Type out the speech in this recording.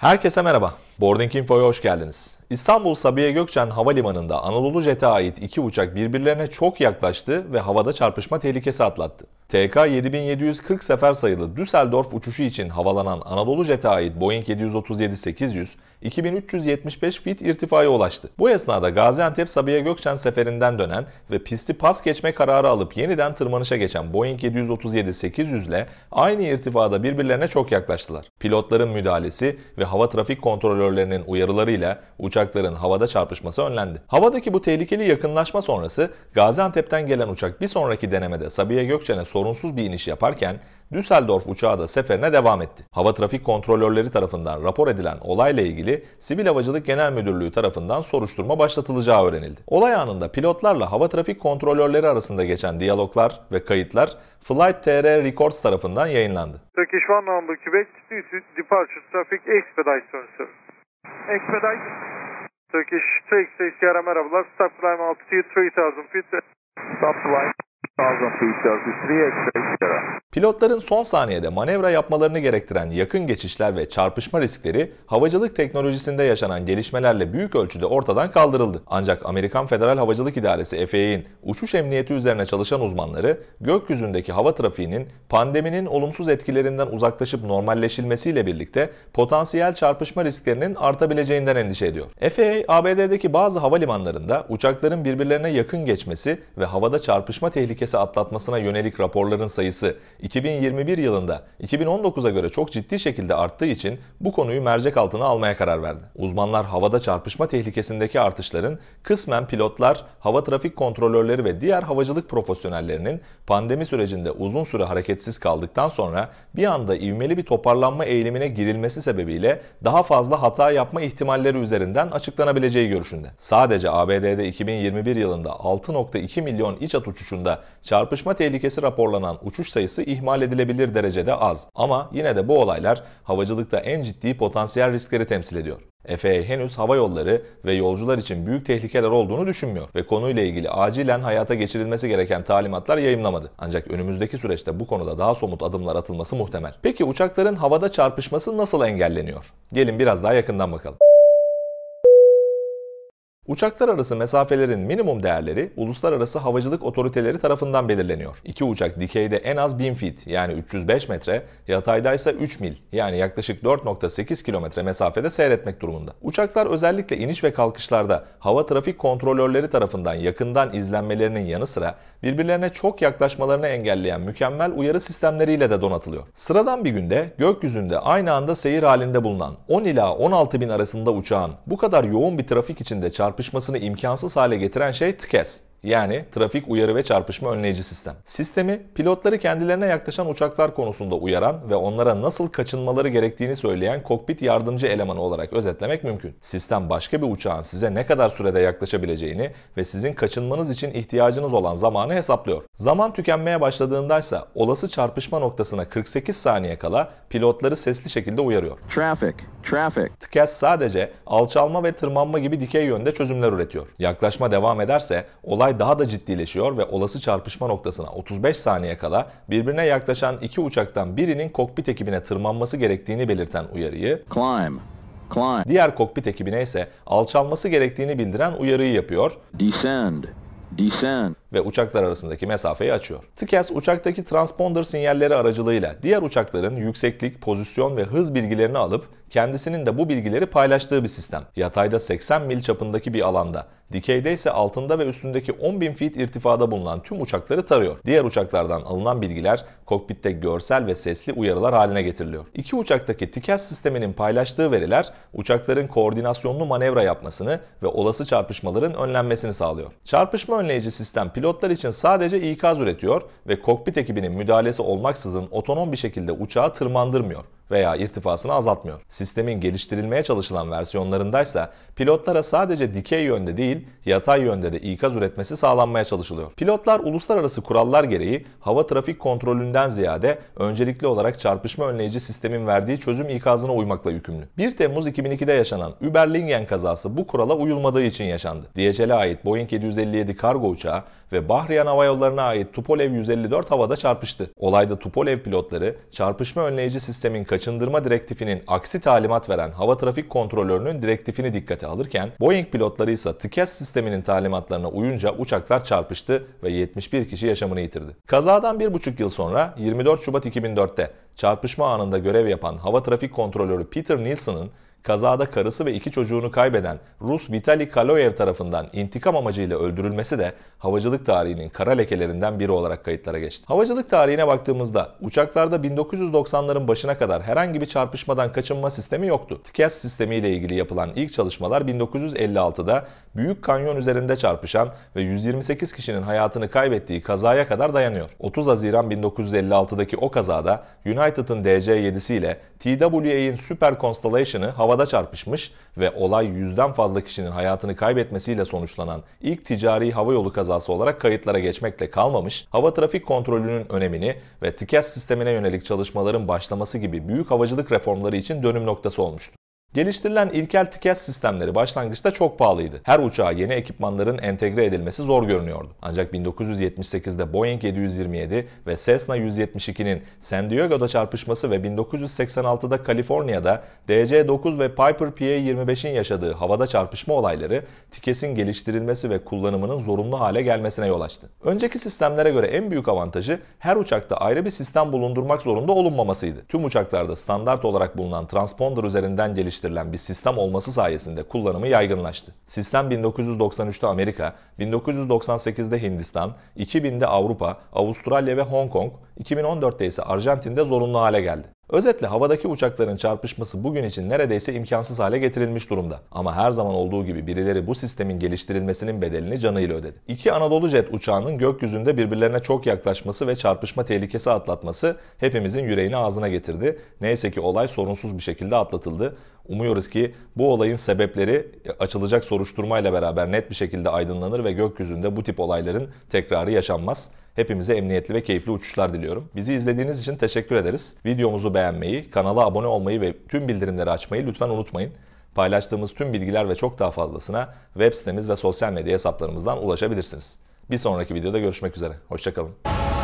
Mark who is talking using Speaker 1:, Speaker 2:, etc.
Speaker 1: Herkese merhaba. Boarding Info'ya hoş geldiniz. İstanbul Sabiha Gökçen Havalimanı'nda Anadolu Jet'e ait iki uçak birbirlerine çok yaklaştı ve havada çarpışma tehlikesi atlattı. TK-7740 sefer sayılı Düsseldorf uçuşu için havalanan Anadolu Jet'e ait Boeing 737-800, 2375 fit irtifaya ulaştı. Bu esnada Gaziantep Sabiha Gökçen seferinden dönen ve pisti pas geçme kararı alıp yeniden tırmanışa geçen Boeing 737-800 ile aynı irtifada birbirlerine çok yaklaştılar. Pilotların müdahalesi ve hava trafik kontrolörlerinin uyarılarıyla uçakların havada çarpışması önlendi. Havadaki bu tehlikeli yakınlaşma sonrası Gaziantep'ten gelen uçak bir sonraki denemede Sabiha Gökçen'e soğuk sorunsuz bir iniş yaparken Düsseldorf uçağı da seferine devam etti. Hava trafik kontrolörleri tarafından rapor edilen olayla ilgili Sivil Havacılık Genel Müdürlüğü tarafından soruşturma başlatılacağı öğrenildi. Olay anında pilotlarla hava trafik kontrolörleri arasında geçen diyaloglar ve kayıtlar Flight TR Records tarafından yayınlandı. Turkish One Number Quebec Departure Traffic Expedite Service. Expedite. Turkish 2 merhabalar. Stop climb altitude 3000 feet. Stop climb. 1000 feet, 33 X-ray. üzere. Pilotların son saniyede manevra yapmalarını gerektiren yakın geçişler ve çarpışma riskleri havacılık teknolojisinde yaşanan gelişmelerle büyük ölçüde ortadan kaldırıldı. Ancak Amerikan Federal Havacılık İdaresi FAA'in uçuş emniyeti üzerine çalışan uzmanları gökyüzündeki hava trafiğinin pandeminin olumsuz etkilerinden uzaklaşıp normalleşilmesiyle birlikte potansiyel çarpışma risklerinin artabileceğinden endişe ediyor. FAA, e, ABD'deki bazı havalimanlarında uçakların birbirlerine yakın geçmesi ve havada çarpışma tehlikesi atlatmasına yönelik raporların sayısı sayısı 2021 yılında 2019'a göre çok ciddi şekilde arttığı için bu konuyu mercek altına almaya karar verdi. Uzmanlar havada çarpışma tehlikesindeki artışların kısmen pilotlar, hava trafik kontrolörleri ve diğer havacılık profesyonellerinin pandemi sürecinde uzun süre hareketsiz kaldıktan sonra bir anda ivmeli bir toparlanma eğilimine girilmesi sebebiyle daha fazla hata yapma ihtimalleri üzerinden açıklanabileceği görüşünde. Sadece ABD'de 2021 yılında 6.2 milyon iç at uçuşunda çarpışma tehlikesi raporlanan uçuş sayısı ihmal edilebilir derecede az. Ama yine de bu olaylar havacılıkta en ciddi potansiyel riskleri temsil ediyor. FAA henüz hava yolları ve yolcular için büyük tehlikeler olduğunu düşünmüyor ve konuyla ilgili acilen hayata geçirilmesi gereken talimatlar yayımlamadı. Ancak önümüzdeki süreçte bu konuda daha somut adımlar atılması muhtemel. Peki uçakların havada çarpışması nasıl engelleniyor? Gelin biraz daha yakından bakalım. Uçaklar arası mesafelerin minimum değerleri uluslararası havacılık otoriteleri tarafından belirleniyor. İki uçak dikeyde en az 1000 feet yani 305 metre, yatayda ise 3 mil yani yaklaşık 4.8 kilometre mesafede seyretmek durumunda. Uçaklar özellikle iniş ve kalkışlarda hava trafik kontrolörleri tarafından yakından izlenmelerinin yanı sıra birbirlerine çok yaklaşmalarını engelleyen mükemmel uyarı sistemleriyle de donatılıyor. Sıradan bir günde gökyüzünde aynı anda seyir halinde bulunan 10 ila 16 bin arasında uçağın bu kadar yoğun bir trafik içinde çarpı çarpışmasını imkansız hale getiren şey tıkes yani trafik uyarı ve çarpışma önleyici sistem. Sistemi pilotları kendilerine yaklaşan uçaklar konusunda uyaran ve onlara nasıl kaçınmaları gerektiğini söyleyen kokpit yardımcı elemanı olarak özetlemek mümkün. Sistem başka bir uçağın size ne kadar sürede yaklaşabileceğini ve sizin kaçınmanız için ihtiyacınız olan zamanı hesaplıyor. Zaman tükenmeye başladığındaysa olası çarpışma noktasına 48 saniye kala pilotları sesli şekilde uyarıyor. Traffic, traffic. TCAS sadece alçalma ve tırmanma gibi dikey yönde çözümler üretiyor. Yaklaşma devam ederse olay Olay daha da ciddileşiyor ve olası çarpışma noktasına 35 saniye kala birbirine yaklaşan iki uçaktan birinin kokpit ekibine tırmanması gerektiğini belirten uyarıyı Climb. Climb. Diğer kokpit ekibine ise alçalması gerektiğini bildiren uyarıyı yapıyor. Descend. Descend ve uçaklar arasındaki mesafeyi açıyor. TCAS uçaktaki transponder sinyalleri aracılığıyla diğer uçakların yükseklik, pozisyon ve hız bilgilerini alıp kendisinin de bu bilgileri paylaştığı bir sistem. Yatayda 80 mil çapındaki bir alanda Dikeyde ise altında ve üstündeki 10.000 feet irtifada bulunan tüm uçakları tarıyor. Diğer uçaklardan alınan bilgiler kokpitte görsel ve sesli uyarılar haline getiriliyor. İki uçaktaki TİKES sisteminin paylaştığı veriler uçakların koordinasyonlu manevra yapmasını ve olası çarpışmaların önlenmesini sağlıyor. Çarpışma önleyici sistem pilotlar için sadece ikaz üretiyor ve kokpit ekibinin müdahalesi olmaksızın otonom bir şekilde uçağı tırmandırmıyor veya irtifasını azaltmıyor. Sistemin geliştirilmeye çalışılan versiyonlarındaysa pilotlara sadece dikey yönde değil yatay yönde de ikaz üretmesi sağlanmaya çalışılıyor. Pilotlar uluslararası kurallar gereği hava trafik kontrolünden ziyade öncelikli olarak çarpışma önleyici sistemin verdiği çözüm ikazına uymakla yükümlü. 1 Temmuz 2002'de yaşanan Uberlingen kazası bu kurala uyulmadığı için yaşandı. DHL'e ait Boeing 757 kargo uçağı ve Bahriyan Hava Yolları'na ait Tupolev 154 havada çarpıştı. Olayda Tupolev pilotları çarpışma önleyici sistemin kaçındırma direktifinin aksi talimat veren hava trafik kontrolörünün direktifini dikkate alırken Boeing pilotları ise TİKES sisteminin talimatlarına uyunca uçaklar çarpıştı ve 71 kişi yaşamını yitirdi. Kazadan 1,5 yıl sonra 24 Şubat 2004'te çarpışma anında görev yapan hava trafik kontrolörü Peter Nielsen'ın kazada karısı ve iki çocuğunu kaybeden Rus Vitali Kaloyev tarafından intikam amacıyla öldürülmesi de havacılık tarihinin kara lekelerinden biri olarak kayıtlara geçti. Havacılık tarihine baktığımızda uçaklarda 1990'ların başına kadar herhangi bir çarpışmadan kaçınma sistemi yoktu. TCAS sistemi ile ilgili yapılan ilk çalışmalar 1956'da Büyük Kanyon üzerinde çarpışan ve 128 kişinin hayatını kaybettiği kazaya kadar dayanıyor. 30 Haziran 1956'daki o kazada United'ın DC-7'si ile TWA'in Super Constellation'ı hava havada çarpışmış ve olay yüzden fazla kişinin hayatını kaybetmesiyle sonuçlanan ilk ticari hava yolu kazası olarak kayıtlara geçmekle kalmamış, hava trafik kontrolünün önemini ve tiket sistemine yönelik çalışmaların başlaması gibi büyük havacılık reformları için dönüm noktası olmuştu. Geliştirilen ilkel TİKES sistemleri başlangıçta çok pahalıydı. Her uçağa yeni ekipmanların entegre edilmesi zor görünüyordu. Ancak 1978'de Boeing 727 ve Cessna 172'nin San Diego'da çarpışması ve 1986'da Kaliforniya'da DC-9 ve Piper PA-25'in yaşadığı havada çarpışma olayları tikesin geliştirilmesi ve kullanımının zorunlu hale gelmesine yol açtı. Önceki sistemlere göre en büyük avantajı her uçakta ayrı bir sistem bulundurmak zorunda olunmamasıydı. Tüm uçaklarda standart olarak bulunan transponder üzerinden geliştirilmişti geliştirilen bir sistem olması sayesinde kullanımı yaygınlaştı. Sistem 1993'te Amerika, 1998'de Hindistan, 2000'de Avrupa, Avustralya ve Hong Kong, 2014'te ise Arjantin'de zorunlu hale geldi. Özetle havadaki uçakların çarpışması bugün için neredeyse imkansız hale getirilmiş durumda. Ama her zaman olduğu gibi birileri bu sistemin geliştirilmesinin bedelini canıyla ödedi. İki Anadolu Jet uçağının gökyüzünde birbirlerine çok yaklaşması ve çarpışma tehlikesi atlatması hepimizin yüreğini ağzına getirdi. Neyse ki olay sorunsuz bir şekilde atlatıldı Umuyoruz ki bu olayın sebepleri e, açılacak soruşturmayla beraber net bir şekilde aydınlanır ve gökyüzünde bu tip olayların tekrarı yaşanmaz. Hepimize emniyetli ve keyifli uçuşlar diliyorum. Bizi izlediğiniz için teşekkür ederiz. Videomuzu beğenmeyi, kanala abone olmayı ve tüm bildirimleri açmayı lütfen unutmayın. Paylaştığımız tüm bilgiler ve çok daha fazlasına web sitemiz ve sosyal medya hesaplarımızdan ulaşabilirsiniz. Bir sonraki videoda görüşmek üzere. Hoşçakalın.